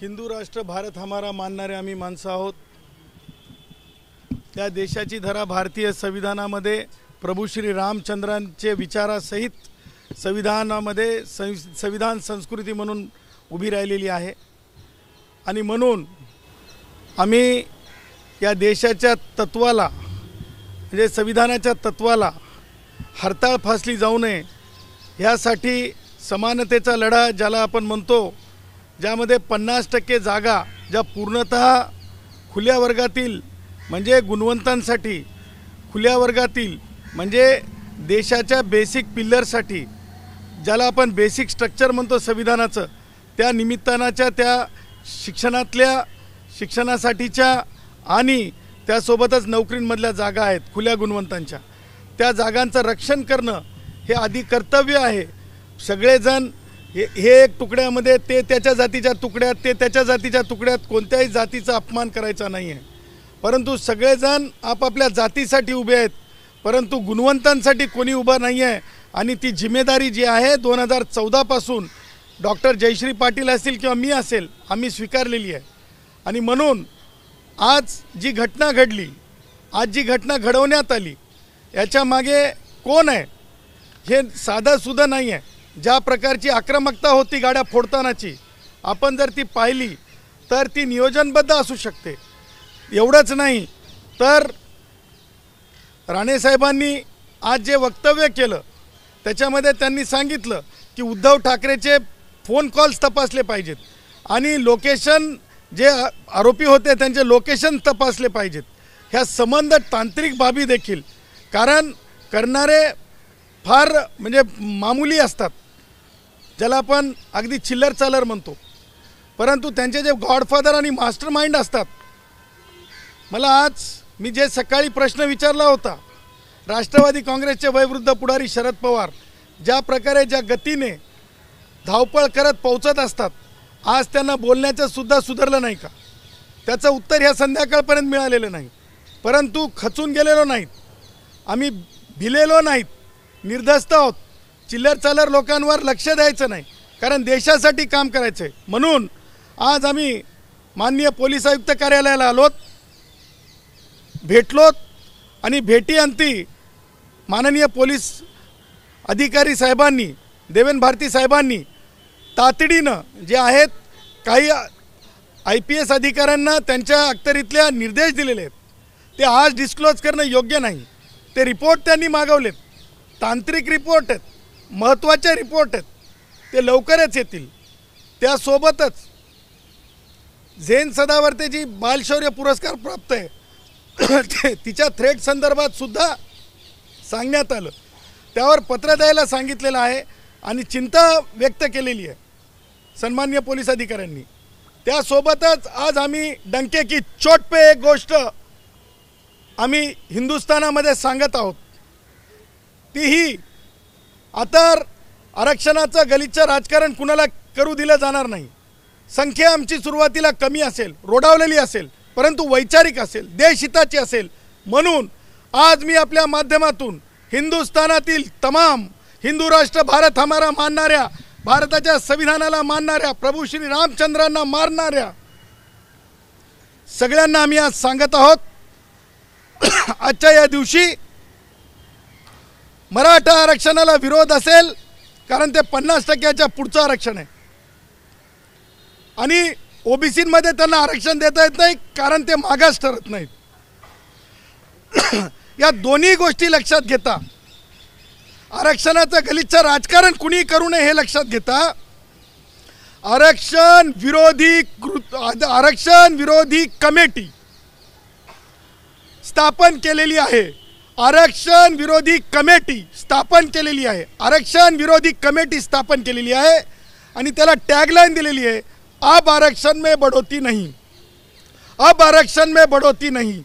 हिंदू राष्ट्र भारत हमारा मानणारे आम्ही माणसं आहोत त्या देशाची धरा भारतीय संविधानामध्ये प्रभू श्री रामचंद्रांचे विचारासहित संविधानामध्ये संविधान संस्कृती म्हणून उभी राहिलेली आहे आणि म्हणून आम्ही या देशाच्या तत्वाला म्हणजे संविधानाच्या तत्वाला हरताळ फासली जाऊ नये ह्यासाठी समानतेचा लढा ज्याला आपण म्हणतो ज्यामध्ये पन्नास टक्के जागा ज्या पूर्णत खुल्या वर्गातील म्हणजे गुणवंतांसाठी खुल्या वर्गातील म्हणजे देशाच्या बेसिक पिल्लरसाठी ज्याला आपण बेसिक स्ट्रक्चर म्हणतो संविधानाचं त्या निमित्तानाच्या त्या शिक्षणातल्या शिक्षणासाठीच्या आणि त्यासोबतच नोकरींमधल्या जागा आहेत खुल्या गुणवंतांच्या त्या जागांचं रक्षण करणं हे आधी कर्तव्य आहे सगळेजण हे हे एक तुकड्यामध्ये ते त्याच्या जातीच्या तुकड्यात ते त्याच्या जातीच्या तुकड्यात कोणत्याही जातीचा अपमान करायचा नाही आहे परंतु सगळेजण आपापल्या जातीसाठी उभे आहेत परंतु गुणवंतांसाठी कोणी उभा नाही आहे आणि ती जिम्मेदारी जी आहे दोन हजार चौदापासून डॉक्टर जयश्री पाटील असतील किंवा मी असेल आम्ही स्वीकारलेली आहे आणि म्हणून आज जी घटना घडली आज जी घटना घडवण्यात आली याच्यामागे कोण आहे हे साधंसुद्धा नाही आहे ज्या प्रकारची आक्रमकता होती गाड्या फोडतानाची आपण जर ती पाहिली तर ती नियोजनबद्ध असू शकते एवढंच नाही तर राणेसाहेबांनी आज जे वक्तव्य केलं त्याच्यामध्ये त्यांनी सांगितलं की उद्धव ठाकरेचे फोन कॉल्स तपासले पाहिजेत आणि लोकेशन जे आरोपी होते त्यांचे लोकेशन तपासले पाहिजेत ह्या संबंध तांत्रिक बाबी देखील कारण करणारे फार म्हणजे मामुली असतात ज्याला आपण अगदी चिल्लर चालर म्हणतो परंतु त्यांचे जे गॉडफादर आणि मास्टर माइंड असतात मला आज मी जे सकाळी प्रश्न विचारला होता राष्ट्रवादी काँग्रेसचे वयवृद्ध पुढारी शरद पवार ज्या प्रकारे ज्या गतीने धावपळ करत पोहोचत असतात आज त्यांना बोलण्याचं सुद्धा सुधारलं नाही का त्याचं उत्तर ह्या संध्याकाळपर्यंत मिळालेलं नाही परंतु खचून गेलेलो नाहीत आम्ही भिलेलो नाहीत निर्धस्त आहोत चिल्लर चालर लोकांवर लक्ष द्यायचं नाही कारण देशासाठी काम करायचं आहे म्हणून आज आम्ही माननीय पोलीस आयुक्त कार्यालयाला आलोत भेटलोत आणि भेटीअंती माननीय पोलीस अधिकारी साहेबांनी देवेंद्र भारती साहेबांनी तातडीनं जे आहेत काही आय पी एस अधिकाऱ्यांना त्यांच्या अख्तरीतल्या निर्देश दिलेले आहेत ते आज डिस्क्लोज करणं योग्य नाही ते रिपोर्ट त्यांनी मागवलेत तांत्रिक रिपोर्ट आहेत महत्त्वाचे रिपोर्ट आहेत ते लवकरच येतील त्यासोबतच झेन सदावर्ते जी बालशौर्य पुरस्कार प्राप्त आहे तिच्या थ्रेट संदर्भात सुद्धा सांगण्यात आलं त्यावर पत्र द्यायला सांगितलेलं आहे आणि चिंता व्यक्त केलेली आहे सन्मान्य पोलीस अधिकाऱ्यांनी त्यासोबतच आज आम्ही डंके की चोट पे एक गोष्ट आम्ही हिंदुस्थानामध्ये सांगत आहोत त्याच्यासाठीही आता आरक्षणाचं गलिच्छ राजकारण कुणाला करू दिलं जाणार नाही संख्या आमची सुरुवातीला कमी असेल रोडावलेली असेल परंतु वैचारिक असेल देशहिताची असेल म्हणून आज मी आपल्या माध्यमातून हिंदुस्थानातील तमाम हिंदू राष्ट्र भारत हमारा मानणाऱ्या भारताच्या संविधानाला मानणाऱ्या प्रभू श्री रामचंद्रांना मारणाऱ्या सगळ्यांना आम्ही आज सांगत आहोत आजच्या या दिवशी मराठा आरक्षणाला विरोध असेल कारण ते पन्नास टक्क्याच्या पुढचं आरक्षण आहे आणि ओबीसीमध्ये त्यांना आरक्षण देता येत नाही कारण ते मागास ठरत नाहीत या दोन्ही गोष्टी लक्षात घेता आरक्षणाचं गलिच्छ राजकारण कुणी करू नये हे लक्षात घेता आरक्षण विरोधी कृत आरक्षण विरोधी कमिटी स्थापन केलेली आहे आरक्षण विरोधी कमेटी स्थापन केलेली आहे आरक्षण विरोधी कमेटी स्थापन केलेली आहे आणि त्याला टॅगलाईन दिलेली आहे अब आरक्षण में बढोती नाही अब आरक्षण में बढोती नाही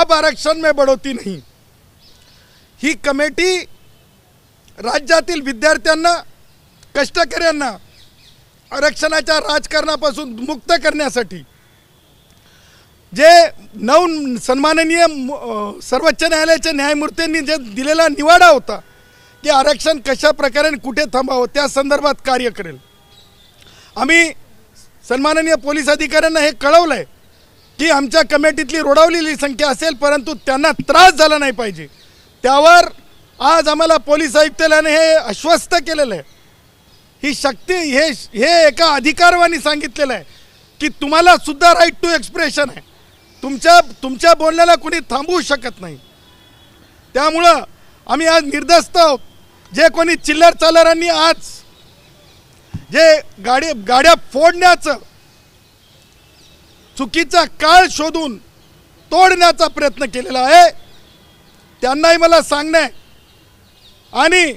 अब आरक्षण में बढोती नाही ही कमेटी राज्यातील विद्यार्थ्यांना कष्टकऱ्यांना आरक्षणाच्या राजकारणापासून मुक्त करण्यासाठी जे नऊ सन्माननीय सर्वोच्च न्यायालयाच्या न्यायमूर्तींनी जे दिलेला निवाडा होता की आरक्षण कशा प्रकारे कुठे थांबावं त्या संदर्भात कार्य करेल आम्ही सन्माननीय पोलीस अधिकाऱ्यांना हे कळवलं आहे की आमच्या कमिटीतली रोडावलेली संख्या असेल परंतु त्यांना त्रास झाला नाही पाहिजे त्यावर आज आम्हाला पोलीस आयुक्तालयाने हे आश्वस्त केलेलं आहे ही शक्ती हे हे एका अधिकारवानी सांगितलेलं आहे की तुम्हाला सुद्धा राईट टू एक्सप्रेशन आहे तुमच्या तुमच्या बोलण्याला कोणी थांबवू शकत नाही त्यामुळं आम्ही आज निर्दस्त आहोत जे कोणी चिल्लर चालरांनी आज जे गाडी गाड्या फोडण्याचं चुकीचा काळ शोधून तोडण्याचा प्रयत्न केलेला आहे त्यांनाही मला सांगणं आहे आणि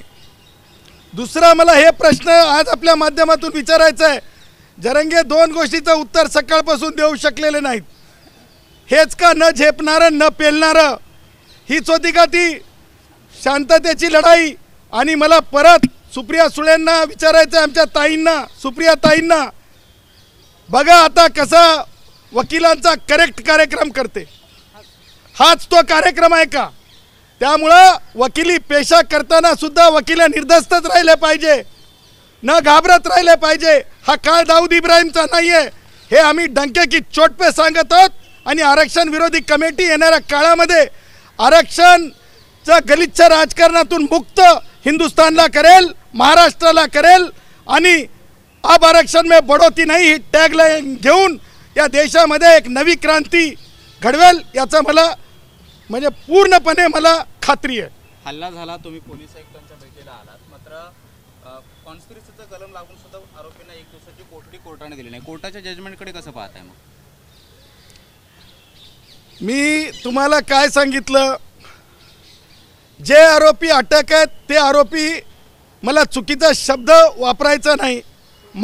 दुसरा मला हे प्रश्न आज आपल्या माध्यमातून विचारायचं आहे जरंगे दोन गोष्टीचं उत्तर सकाळपासून देऊ शकलेले नाहीत हेच का न झेपणारं न पेलणारं हीच होती का ती शांततेची लढाई आणि मला परत सुप्रिया सुळेंना विचारायचं आमच्या ताईंना सुप्रिया ताईंना बघा आता कसा वकिलांचा करेक्ट कार्यक्रम करते हाच तो कार्यक्रम आहे का त्यामुळं वकिली पेशा करताना सुद्धा वकिला निर्धस्तच राहिले पाहिजे न घाबरत राहिले पाहिजे हा काळ दाऊद इब्राहिमचा नाही आहे हे आम्ही डंके की चोटपे सांगत आहोत आणि आरक्षण विरोधी कमिटी येणाऱ्या काळामध्ये आरक्षणचं गलिच्छ राजकारणातून मुक्त हिंदुस्थानला करेल महाराष्ट्राला करेल आणि अब आरक्षण में बढोती नाही ही टॅगलाईन घेऊन या देशामध्ये एक नवी क्रांती घडवेल याचा मला म्हणजे पूर्णपणे मला खात्री आहे हल्ला झाला तुम्ही पोलीस आयुक्तांच्या भेटीला आलात मात्र कॉन्स्पिरसीचं कलम लागून सुद्धा आरोपींना एक दिवसाची कोठडी कोर्टाने दिली नाही कोर्टाच्या जजमेंटकडे कसं पाहताय मग मी तुम्हाला काय सांगितलं जे आरोपी अटक आहेत ते आरोपी मला चुकीचा शब्द वापरायचा नाही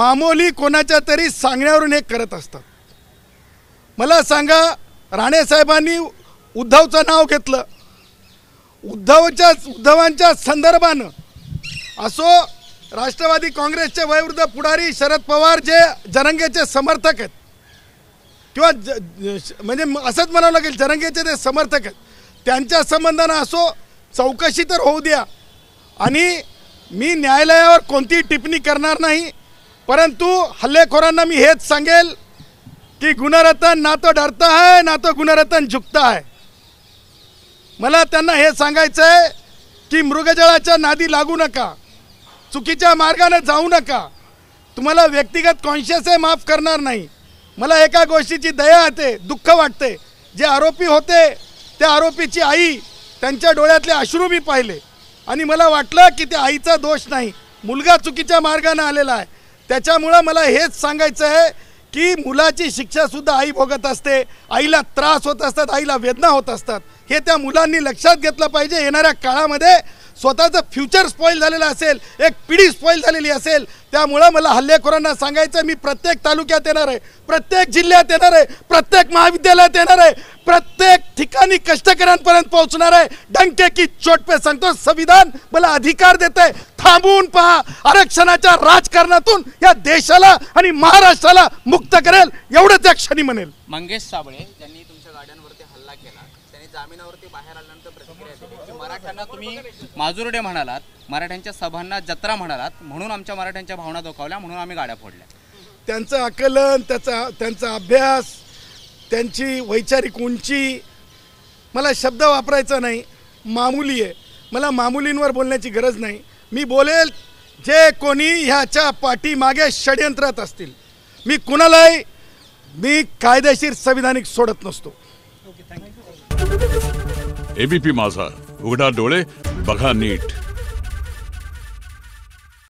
मामोली कोणाच्या तरी सांगण्यावरून हे करत असतात मला सांगा राणेसाहेबांनी उद्धवचं नाव घेतलं उद्धवच्या उद्धवांच्या संदर्भानं असो राष्ट्रवादी काँग्रेसचे वयवृद्ध पुढारी शरद पवार जे जनंगेचे समर्थक आहेत किंवा म्हणजे असंच म्हणावं लागेल जरंगेचे ते समर्थक त्यांच्या संबंधानं असो चौकशी तर होऊ द्या आणि मी न्यायालयावर कोणतीही टिप्पणी करणार नाही परंतु हल्लेखोरांना मी हेच सांगेल की गुणरतन ना तो डरता है ना तो गुणरत्न झुकता है मला त्यांना हे सांगायचं आहे की मृगजळाच्या नादी लागू नका चुकीच्या मार्गाने जाऊ नका तुम्हाला व्यक्तिगत कॉन्शियस आहे माफ करणार नाही मला एका गोष्टीची दया येते दुःख वाटते जे आरोपी होते त्या आरोपीची आई त्यांच्या डोळ्यातले अश्रू मी पाहिले आणि मला वाटलं की त्या आईचा दोष नाही मुलगा चुकीच्या मार्गाने आलेला आहे त्याच्यामुळं मला हेच सांगायचं आहे की मुलाची शिक्षासुद्धा आई भोगत असते आईला त्रास होत असतात आईला वेदना होत असतात हे त्या मुलांनी लक्षात घेतलं पाहिजे येणाऱ्या काळामध्ये स्वतःचं फ्युचर स्पॉइल झालेलं असेल एक पिढी स्पॉइल झालेली असेल त्यामुळं मला हल्लेखोरांना सांगायचं मी प्रत्येक तालुक्यात येणार आहे प्रत्येक जिल्ह्यात येणार आहे प्रत्येक महाविद्यालयात येणार आहे प्रत्येक ठिकाणी कष्टकऱ्यांपर्यंत पोहोचणार आहे डंके की चोटपे सांगतो संविधान मला अधिकार देत आहे थांबून पहा आरक्षणाच्या राजकारणातून या देशाला आणि महाराष्ट्राला मुक्त करेल एवढं त्या क्षणी म्हणेल मंगेश साबळे यांनी मराठ्यांना तुम्ही माजुर्डे म्हणालात मराठ्यांच्या सभांना जत्रा म्हणालात म्हणून आमच्या मराठ्यांच्या भावना दुखावल्या म्हणून आम्ही गाड्या फोडल्या त्यांचं आकलन त्याचा त्यांचा अभ्यास त्यांची वैचारिक उंची मला शब्द वापरायचा नाही मामुली आहे मला मामुलींवर बोलण्याची गरज नाही मी बोलेल जे कोणी ह्याच्या पाठीमागे षडयंत्रात असतील मी कुणालाही मी कायदेशीर संविधानिक सोडत नसतो एबीपी माझा उघडा डोळे बघा नीट